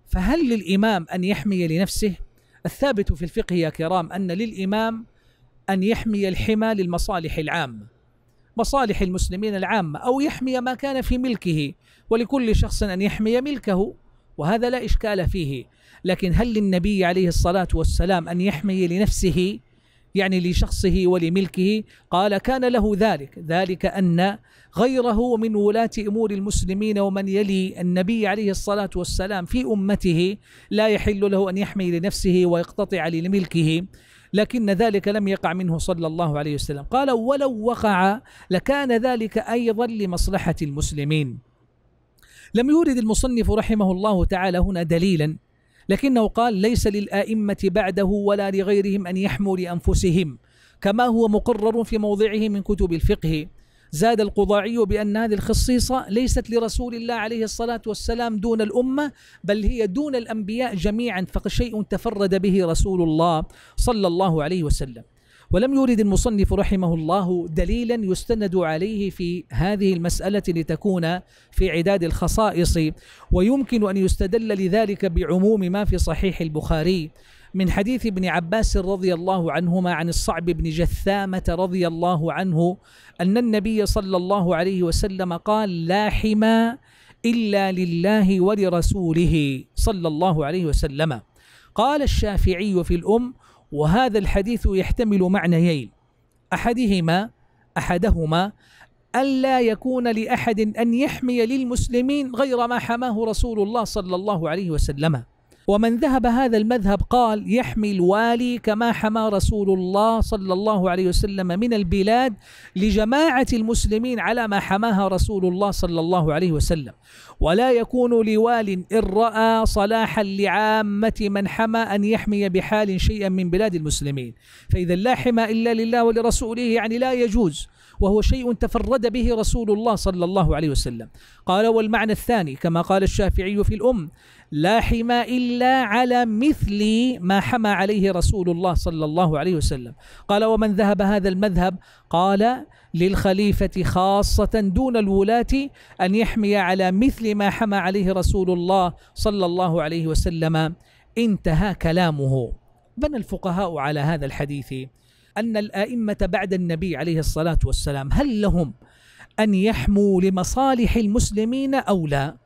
فهل للإمام أن يحمي لنفسه؟ الثابت في الفقه يا كرام أن للإمام أن يحمي الحمى للمصالح العامة مصالح المسلمين العامة أو يحمي ما كان في ملكه ولكل شخص أن يحمي ملكه وهذا لا إشكال فيه لكن هل للنبي عليه الصلاة والسلام أن يحمي لنفسه يعني لشخصه ولملكه قال كان له ذلك ذلك أن غيره من ولاة أمور المسلمين ومن يلي النبي عليه الصلاة والسلام في أمته لا يحل له أن يحمي لنفسه ويقتطع لملكه لكن ذلك لم يقع منه صلى الله عليه وسلم قال ولو وقع لكان ذلك أيضا لمصلحة المسلمين لم يورد المصنف رحمه الله تعالى هنا دليلا لكنه قال ليس للآئمة بعده ولا لغيرهم أن يحموا لأنفسهم كما هو مقرر في موضعه من كتب الفقه زاد القضاعي بأن هذه الخصيصة ليست لرسول الله عليه الصلاة والسلام دون الأمة بل هي دون الأنبياء جميعا فشيء تفرد به رسول الله صلى الله عليه وسلم ولم يرد المصنف رحمه الله دليلا يستند عليه في هذه المسألة لتكون في عداد الخصائص ويمكن أن يستدل لذلك بعموم ما في صحيح البخاري من حديث ابن عباس رضي الله عنهما عن الصعب بن جثامة رضي الله عنه أن النبي صلى الله عليه وسلم قال لا حمى إلا لله ولرسوله صلى الله عليه وسلم قال الشافعي في الأم وهذا الحديث يحتمل معنيين أحدهما أحدهما ألا يكون لأحد أن يحمي للمسلمين غير ما حماه رسول الله صلى الله عليه وسلم ومن ذهب هذا المذهب قال يحمي الوالي كما حمى رسول الله صلى الله عليه وسلم من البلاد لجماعة المسلمين على ما حماها رسول الله صلى الله عليه وسلم ولا يكون لوال إن رأى صلاحا لعامة من حمى أن يحمي بحال شيئا من بلاد المسلمين فإذا لا حمى إلا لله ولرسوله يعني لا يجوز وهو شيء تفرد به رسول الله صلى الله عليه وسلم قال والمعنى الثاني كما قال الشافعي في الأم لا حمى إلا على مثل ما حمى عليه رسول الله صلى الله عليه وسلم قال ومن ذهب هذا المذهب قال للخليفة خاصة دون الولاة أن يحمي على مثل ما حمى عليه رسول الله صلى الله عليه وسلم انتهى كلامه بنى الفقهاء على هذا الحديث أن الآئمة بعد النبي عليه الصلاة والسلام هل لهم أن يحموا لمصالح المسلمين أو لا؟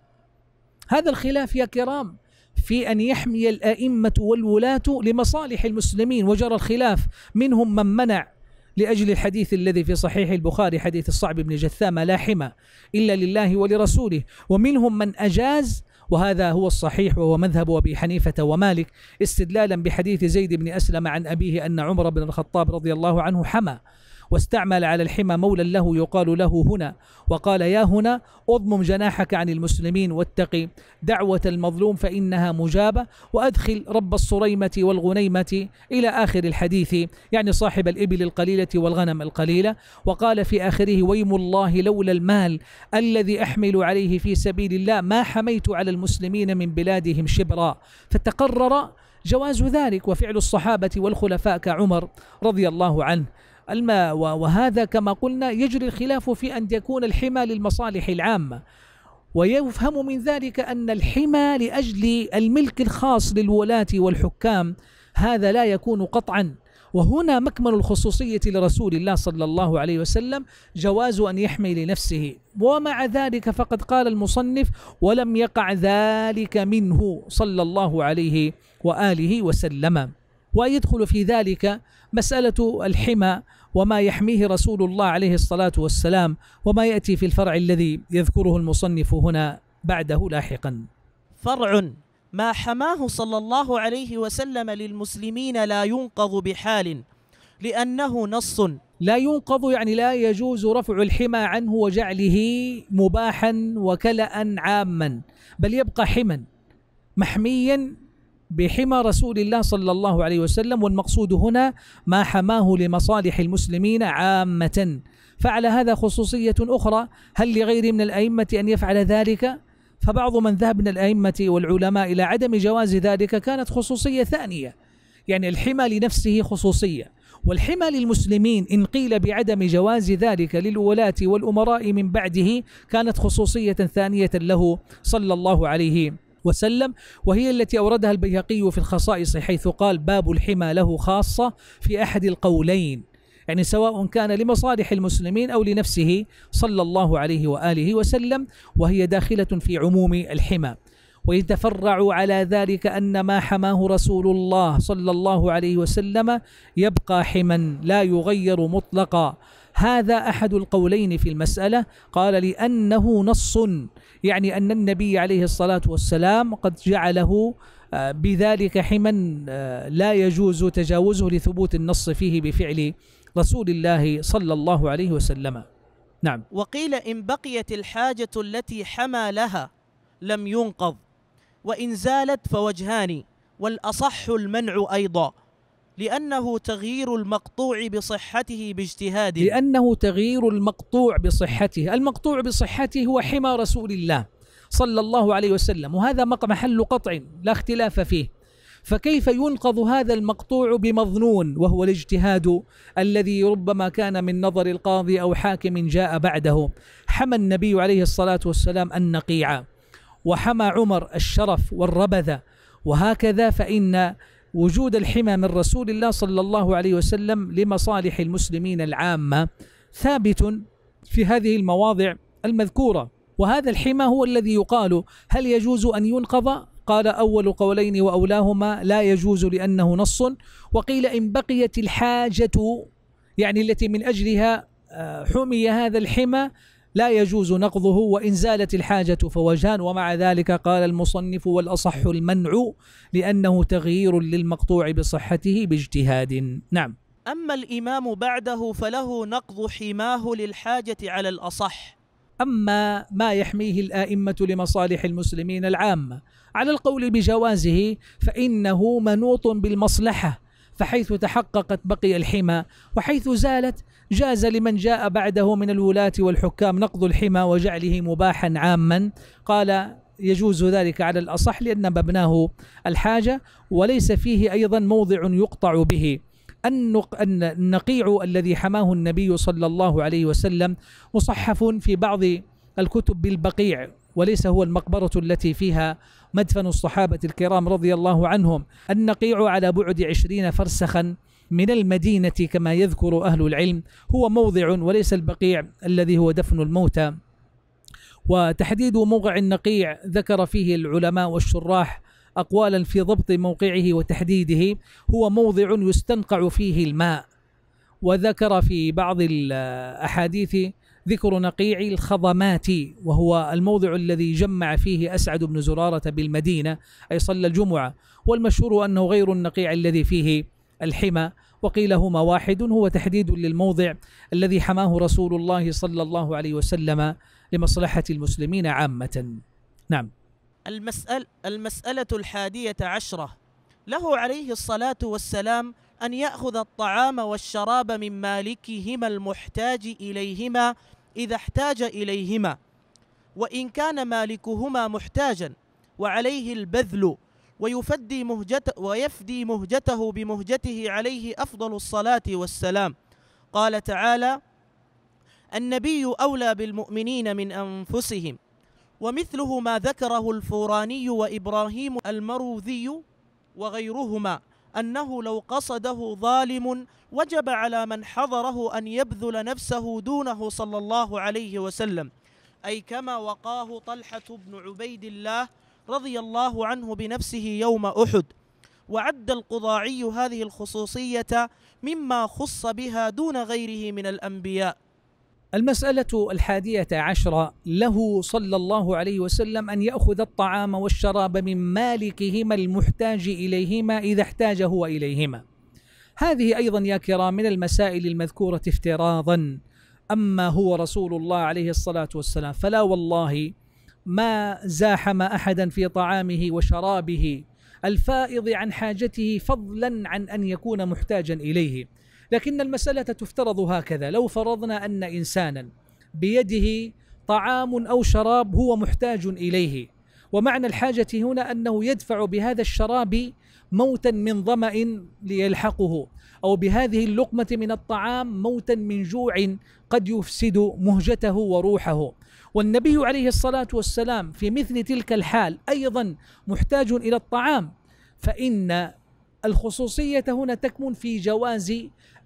هذا الخلاف يا كرام في أن يحمي الأئمة والولاة لمصالح المسلمين وجرى الخلاف منهم من منع لأجل الحديث الذي في صحيح البخاري حديث الصعب بن جثامة لا حمى إلا لله ولرسوله ومنهم من أجاز وهذا هو الصحيح وهو مذهب أبي حنيفة ومالك استدلالا بحديث زيد بن أسلم عن أبيه أن عمر بن الخطاب رضي الله عنه حمى واستعمل على الحمى مولا له يقال له هنا وقال يا هنا اضمم جناحك عن المسلمين واتق دعوة المظلوم فإنها مجابة وأدخل رب الصريمة والغنيمة إلى آخر الحديث يعني صاحب الإبل القليلة والغنم القليلة وقال في آخره ويم الله لولا المال الذي أحمل عليه في سبيل الله ما حميت على المسلمين من بلادهم شبرا فتقرر جواز ذلك وفعل الصحابة والخلفاء كعمر رضي الله عنه الماء وهذا كما قلنا يجري الخلاف في أن يكون الحمى للمصالح العامة ويفهم من ذلك أن الحمى لأجل الملك الخاص للولاة والحكام هذا لا يكون قطعا وهنا مكمن الخصوصية لرسول الله صلى الله عليه وسلم جواز أن يحمي لنفسه ومع ذلك فقد قال المصنف ولم يقع ذلك منه صلى الله عليه وآله وسلم ويدخل في ذلك مسألة الحمى وما يحميه رسول الله عليه الصلاة والسلام وما يأتي في الفرع الذي يذكره المصنف هنا بعده لاحقا فرع ما حماه صلى الله عليه وسلم للمسلمين لا ينقض بحال لأنه نص لا ينقض يعني لا يجوز رفع الحمى عنه وجعله مباحا وكلأ عاما بل يبقى حما محميا بحمى رسول الله صلى الله عليه وسلم والمقصود هنا ما حماه لمصالح المسلمين عامة فعلى هذا خصوصية أخرى هل لغير من الأئمة أن يفعل ذلك؟ فبعض من ذهب من الأئمة والعلماء إلى عدم جواز ذلك كانت خصوصية ثانية يعني الحمى لنفسه خصوصية والحمى للمسلمين إن قيل بعدم جواز ذلك للولاة والأمراء من بعده كانت خصوصية ثانية له صلى الله عليه وسلم وسلم وهي التي أوردها البيهقي في الخصائص حيث قال باب الحمى له خاصة في أحد القولين يعني سواء كان لمصالح المسلمين أو لنفسه صلى الله عليه وآله وسلم وهي داخلة في عموم الحمى ويتفرع على ذلك أن ما حماه رسول الله صلى الله عليه وسلم يبقى حما لا يغير مطلقا هذا أحد القولين في المسألة قال لأنه نص يعني أن النبي عليه الصلاة والسلام قد جعله آه، بذلك حما آه، لا يجوز تجاوزه لثبوت النص فيه بفعل رسول الله صلى الله عليه وسلم نعم وقيل إن بقيت الحاجة التي حمى لها لم ينقض وإن زالت فوجهان والأصح المنع أيضا لأنه تغيير المقطوع بصحته باجتهاد لأنه تغيير المقطوع بصحته المقطوع بصحته هو حمى رسول الله صلى الله عليه وسلم وهذا محل قطع لا اختلاف فيه فكيف ينقض هذا المقطوع بمظنون وهو الاجتهاد الذي ربما كان من نظر القاضي او حاكم جاء بعده حمى النبي عليه الصلاه والسلام النقيع وحمى عمر الشرف والربذة وهكذا فان وجود الحمى من رسول الله صلى الله عليه وسلم لمصالح المسلمين العامة ثابت في هذه المواضع المذكورة وهذا الحمى هو الذي يقال هل يجوز أن ينقض قال أول قولين وأولاهما لا يجوز لأنه نص وقيل إن بقيت الحاجة يعني التي من أجلها آه، حمي هذا الحمى لا يجوز نقضه وإن زالت الحاجة فوجهان ومع ذلك قال المصنف والأصح المنع لأنه تغيير للمقطوع بصحته باجتهاد نعم أما الإمام بعده فله نقض حماه للحاجة على الأصح أما ما يحميه الآئمة لمصالح المسلمين العامة على القول بجوازه فإنه منوط بالمصلحة فحيث تحققت بقي الحمى وحيث زالت جاز لمن جاء بعده من الولاة والحكام نقض الحمى وجعله مباحا عاما قال يجوز ذلك على الأصح لأن مبناه الحاجة وليس فيه أيضا موضع يقطع به النقيع الذي حماه النبي صلى الله عليه وسلم مصحف في بعض الكتب بالبقيع وليس هو المقبرة التي فيها مدفن الصحابة الكرام رضي الله عنهم النقيع على بعد عشرين فرسخا من المدينة كما يذكر أهل العلم هو موضع وليس البقيع الذي هو دفن الموتى وتحديد موقع النقيع ذكر فيه العلماء والشراح أقوالا في ضبط موقعه وتحديده هو موضع يستنقع فيه الماء وذكر في بعض الأحاديث ذكر نقيع الخضمات وهو الموضع الذي جمع فيه أسعد بن زرارة بالمدينة أي صلى الجمعة والمشهور أنه غير النقيع الذي فيه الحمى وقيل هما واحد هو تحديد للموضع الذي حماه رسول الله صلى الله عليه وسلم لمصلحة المسلمين عامة نعم المسأل المسألة الحادية عشرة له عليه الصلاة والسلام أن يأخذ الطعام والشراب من مالكهما المحتاج إليهما إذا احتاج إليهما وإن كان مالكهما محتاجا وعليه البذل ويفدي مهجته ويفدي مهجته بمهجته عليه أفضل الصلاة والسلام قال تعالى النبي أولى بالمؤمنين من أنفسهم ومثله ما ذكره الفوراني وإبراهيم المروذي وغيرهما أنه لو قصده ظالم وجب على من حضره أن يبذل نفسه دونه صلى الله عليه وسلم أي كما وقاه طلحة بن عبيد الله رضي الله عنه بنفسه يوم أحد وعد القضاعي هذه الخصوصية مما خص بها دون غيره من الأنبياء المسألة الحادية عشرة له صلى الله عليه وسلم أن يأخذ الطعام والشراب من مالكهما المحتاج إليهما إذا احتاج هو إليهما هذه أيضا يا كرام من المسائل المذكورة افتراضا أما هو رسول الله عليه الصلاة والسلام فلا والله ما زاحم احدا في طعامه وشرابه الفائض عن حاجته فضلا عن ان يكون محتاجا اليه لكن المساله تفترض هكذا لو فرضنا ان انسانا بيده طعام او شراب هو محتاج اليه ومعنى الحاجه هنا انه يدفع بهذا الشراب موتا من ظما ليلحقه او بهذه اللقمه من الطعام موتا من جوع قد يفسد مهجته وروحه والنبي عليه الصلاه والسلام في مثل تلك الحال ايضا محتاج الى الطعام فان الخصوصيه هنا تكمن في جواز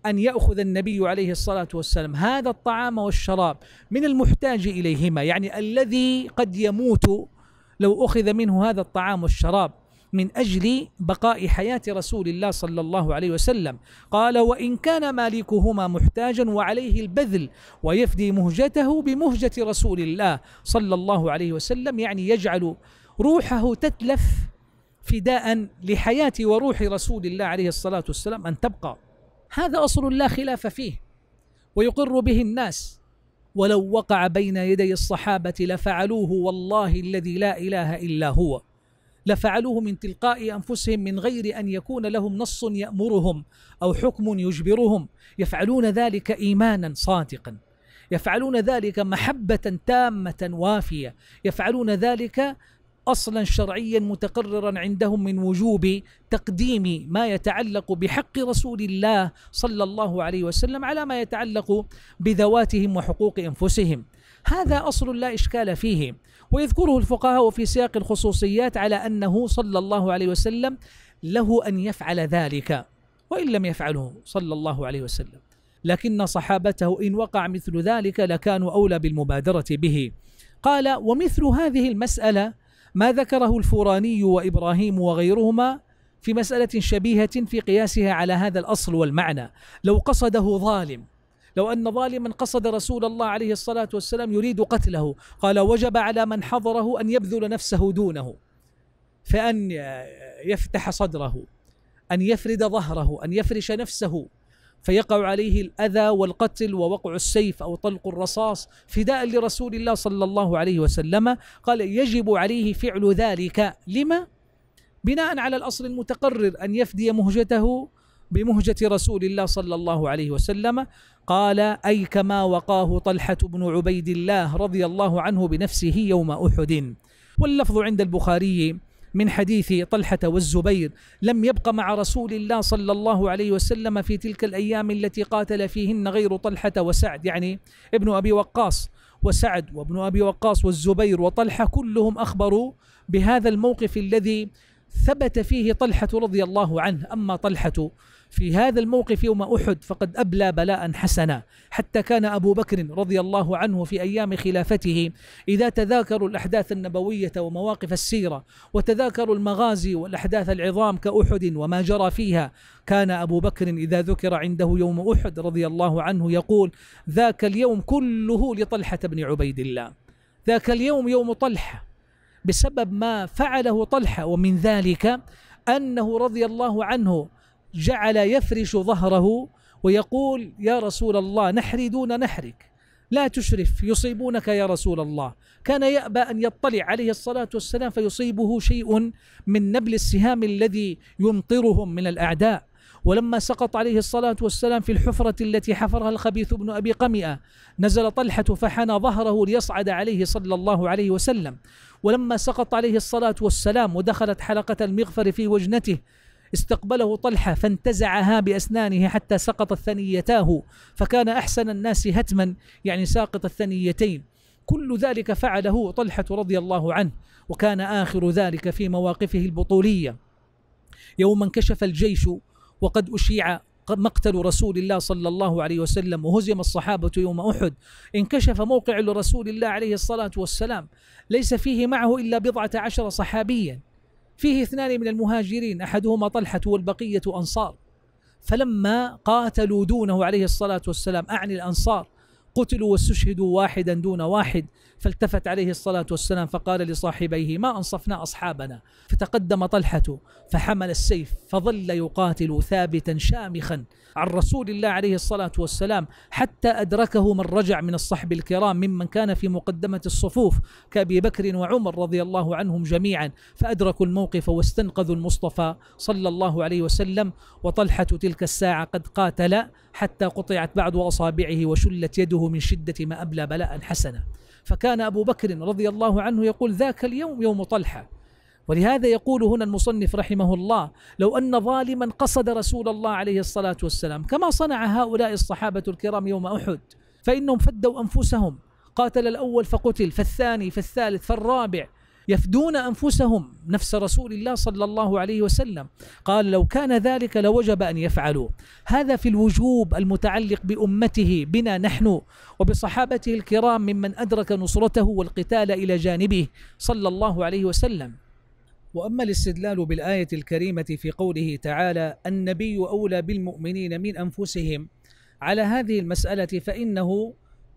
ان ياخذ النبي عليه الصلاه والسلام هذا الطعام والشراب من المحتاج اليهما يعني الذي قد يموت لو اخذ منه هذا الطعام والشراب من أجل بقاء حياة رسول الله صلى الله عليه وسلم قال وإن كان مالكهما محتاجا وعليه البذل ويفدي مهجته بمهجة رسول الله صلى الله عليه وسلم يعني يجعل روحه تتلف فداء لحياة وروح رسول الله عليه الصلاة والسلام أن تبقى هذا أصل لا خلاف فيه ويقر به الناس ولو وقع بين يدي الصحابة لفعلوه والله الذي لا إله إلا هو لفعلوه من تلقاء انفسهم من غير ان يكون لهم نص يامرهم او حكم يجبرهم يفعلون ذلك ايمانا صادقا يفعلون ذلك محبه تامه وافيه يفعلون ذلك اصلا شرعيا متقررا عندهم من وجوب تقديم ما يتعلق بحق رسول الله صلى الله عليه وسلم على ما يتعلق بذواتهم وحقوق انفسهم هذا أصل لا إشكال فيه ويذكره الفقهاء في سياق الخصوصيات على أنه صلى الله عليه وسلم له أن يفعل ذلك وإن لم يفعله صلى الله عليه وسلم لكن صحابته إن وقع مثل ذلك لكانوا أولى بالمبادرة به قال ومثل هذه المسألة ما ذكره الفوراني وإبراهيم وغيرهما في مسألة شبيهة في قياسها على هذا الأصل والمعنى لو قصده ظالم لو أن ظالما قصد رسول الله عليه الصلاة والسلام يريد قتله قال وجب على من حضره أن يبذل نفسه دونه فأن يفتح صدره أن يفرد ظهره أن يفرش نفسه فيقع عليه الأذى والقتل ووقع السيف أو طلق الرصاص فداء لرسول الله صلى الله عليه وسلم قال يجب عليه فعل ذلك لما؟ بناء على الأصل المتقرر أن يفدي مهجته بمهجة رسول الله صلى الله عليه وسلم قال أي كما وقاه طلحة بن عبيد الله رضي الله عنه بنفسه يوم أحد واللفظ عند البخاري من حديث طلحة والزبير لم يبق مع رسول الله صلى الله عليه وسلم في تلك الأيام التي قاتل فيهن غير طلحة وسعد يعني ابن أبي وقاص وسعد وابن أبي وقاص والزبير وطلحة كلهم أخبروا بهذا الموقف الذي ثبت فيه طلحة رضي الله عنه أما طلحة في هذا الموقف يوم أحد فقد أبلى بلاء حسنا حتى كان أبو بكر رضي الله عنه في أيام خلافته إذا تذاكروا الأحداث النبوية ومواقف السيرة وتذاكروا المغازي والأحداث العظام كأحد وما جرى فيها كان أبو بكر إذا ذكر عنده يوم أحد رضي الله عنه يقول ذاك اليوم كله لطلحة بن عبيد الله ذاك اليوم يوم طلحة بسبب ما فعله طلحة ومن ذلك أنه رضي الله عنه جعل يفرش ظهره ويقول يا رسول الله نحري دون نحرك لا تشرف يصيبونك يا رسول الله كان يأبى أن يطلع عليه الصلاة والسلام فيصيبه شيء من نبل السهام الذي يمطرهم من الأعداء ولما سقط عليه الصلاة والسلام في الحفرة التي حفرها الخبيث بن أبي قمئة نزل طلحة فحنى ظهره ليصعد عليه صلى الله عليه وسلم ولما سقط عليه الصلاة والسلام ودخلت حلقة المغفر في وجنته استقبله طلحة فانتزعها بأسنانه حتى سقطت ثنيتاه فكان أحسن الناس هتما يعني ساقط الثنيتين كل ذلك فعله طلحة رضي الله عنه وكان آخر ذلك في مواقفه البطولية يوم انكشف الجيش وقد أشيع مقتل رسول الله صلى الله عليه وسلم وهزم الصحابة يوم أحد انكشف موقع لرسول الله عليه الصلاة والسلام ليس فيه معه إلا بضعة عشر صحابيا فيه اثنان من المهاجرين أحدهما طلحة والبقية أنصار فلما قاتلوا دونه عليه الصلاة والسلام أعني الأنصار قتلوا واستشهدوا واحدا دون واحد فالتفت عليه الصلاة والسلام فقال لصاحبيه ما أنصفنا أصحابنا فتقدم طلحة فحمل السيف فظل يقاتل ثابتا شامخا عن رسول الله عليه الصلاة والسلام حتى أدركه من رجع من الصحب الكرام ممن كان في مقدمة الصفوف كأبي بكر وعمر رضي الله عنهم جميعا فأدركوا الموقف واستنقذوا المصطفى صلى الله عليه وسلم وطلحة تلك الساعة قد قاتل حتى قطعت بعض أصابعه وشلت يده من شدة ما أبلى بلاء حسنا فكان أبو بكر رضي الله عنه يقول ذاك اليوم يوم طلحة ولهذا يقول هنا المصنف رحمه الله لو أن ظالما قصد رسول الله عليه الصلاة والسلام كما صنع هؤلاء الصحابة الكرام يوم أحد فإنهم فدوا أنفسهم قاتل الأول فقتل فالثاني فالثالث فالرابع يفدون انفسهم نفس رسول الله صلى الله عليه وسلم قال لو كان ذلك لوجب ان يفعلوا هذا في الوجوب المتعلق بامته بنا نحن وبصحابته الكرام ممن ادرك نصرته والقتال الى جانبه صلى الله عليه وسلم واما الاستدلال بالايه الكريمه في قوله تعالى النبي اولى بالمؤمنين من انفسهم على هذه المساله فانه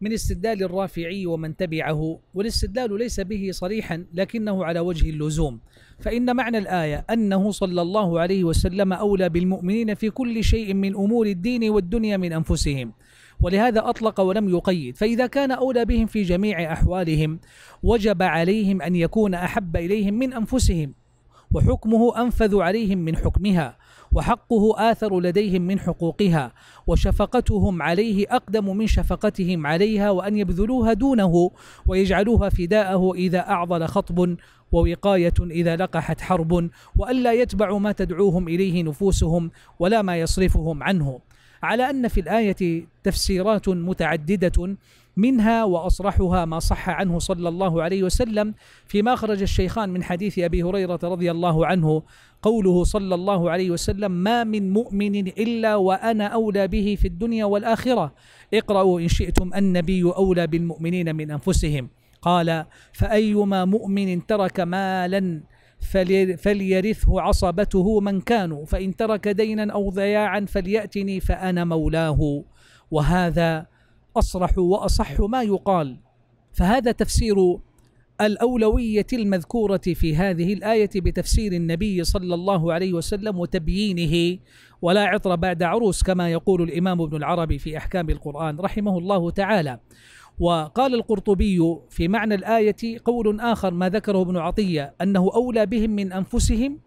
من استدلال الرافعي ومن تبعه والاستدلال ليس به صريحا لكنه على وجه اللزوم فإن معنى الآية أنه صلى الله عليه وسلم أولى بالمؤمنين في كل شيء من أمور الدين والدنيا من أنفسهم ولهذا أطلق ولم يقيد فإذا كان أولى بهم في جميع أحوالهم وجب عليهم أن يكون أحب إليهم من أنفسهم وحكمه أنفذ عليهم من حكمها وحقه آثر لديهم من حقوقها وشفقتهم عليه أقدم من شفقتهم عليها وأن يبذلوها دونه ويجعلوها فداءه إذا أعضل خطب ووقاية إذا لقحت حرب وألا يتبعوا ما تدعوهم إليه نفوسهم ولا ما يصرفهم عنه على أن في الآية تفسيرات متعددة منها وأصرحها ما صح عنه صلى الله عليه وسلم فيما أخرج الشيخان من حديث أبي هريرة رضي الله عنه قوله صلى الله عليه وسلم ما من مؤمن إلا وأنا أولى به في الدنيا والآخرة اقرأوا إن شئتم النبي أولى بالمؤمنين من أنفسهم قال فأيما مؤمن ترك مالا فليرثه عصبته من كانوا فإن ترك دينا أو ضياعا فليأتني فأنا مولاه وهذا أصرح وأصح ما يقال فهذا تفسير الأولوية المذكورة في هذه الآية بتفسير النبي صلى الله عليه وسلم وتبيينه ولا عطر بعد عروس كما يقول الإمام ابن العربي في أحكام القرآن رحمه الله تعالى وقال القرطبي في معنى الآية قول آخر ما ذكره ابن عطية أنه أولى بهم من أنفسهم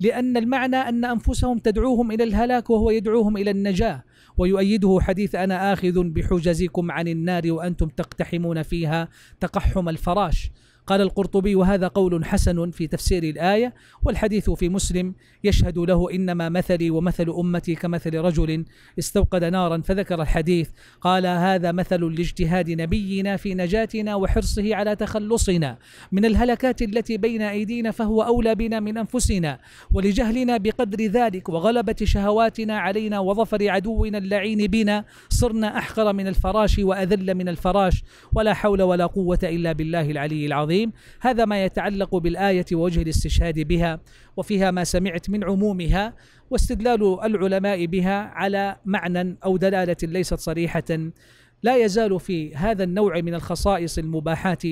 لأن المعنى أن أنفسهم تدعوهم إلى الهلاك وهو يدعوهم إلى النجاة ويؤيده حديث أنا آخذ بحجزكم عن النار وأنتم تقتحمون فيها تقحم الفراش قال القرطبي وهذا قول حسن في تفسير الآية والحديث في مسلم يشهد له إنما مثلي ومثل أمتي كمثل رجل استوقد نارا فذكر الحديث قال هذا مثل لاجتهاد نبينا في نجاتنا وحرصه على تخلصنا من الهلكات التي بين أيدينا فهو أولى بنا من أنفسنا ولجهلنا بقدر ذلك وغلبة شهواتنا علينا وظفر عدونا اللعين بنا صرنا أحقر من الفراش وأذل من الفراش ولا حول ولا قوة إلا بالله العلي العظيم العظيم هذا ما يتعلق بالآية ووجه الاستشهاد بها وفيها ما سمعت من عمومها واستدلال العلماء بها على معنى أو دلالة ليست صريحة لا يزال في هذا النوع من الخصائص المباحات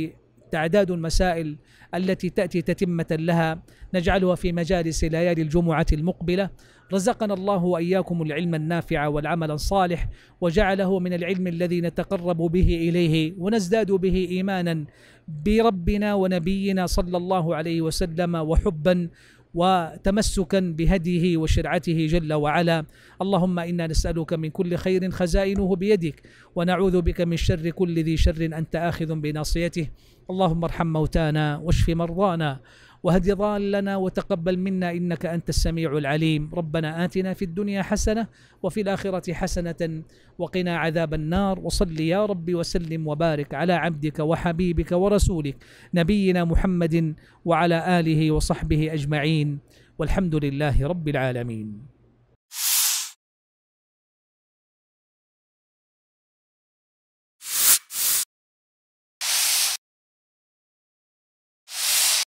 تعداد المسائل التي تأتي تتمة لها نجعلها في مجالس ليالي الجمعة المقبلة رزقنا الله وإياكم العلم النافع والعمل الصالح وجعله من العلم الذي نتقرب به إليه ونزداد به إيمانا بربنا ونبينا صلى الله عليه وسلم وحبا وتمسكا بهديه وشرعته جل وعلا اللهم انا نسالك من كل خير خزائنه بيدك ونعوذ بك من شر كل ذي شر انت اخذ بناصيته اللهم ارحم موتانا واشف مرضانا وهد ضالنا وتقبل منا انك انت السميع العليم ربنا اتنا في الدنيا حسنه وفي الاخره حسنه وقنا عذاب النار وصل يا رب وسلم وبارك على عبدك وحبيبك ورسولك نبينا محمد وعلى اله وصحبه اجمعين والحمد لله رب العالمين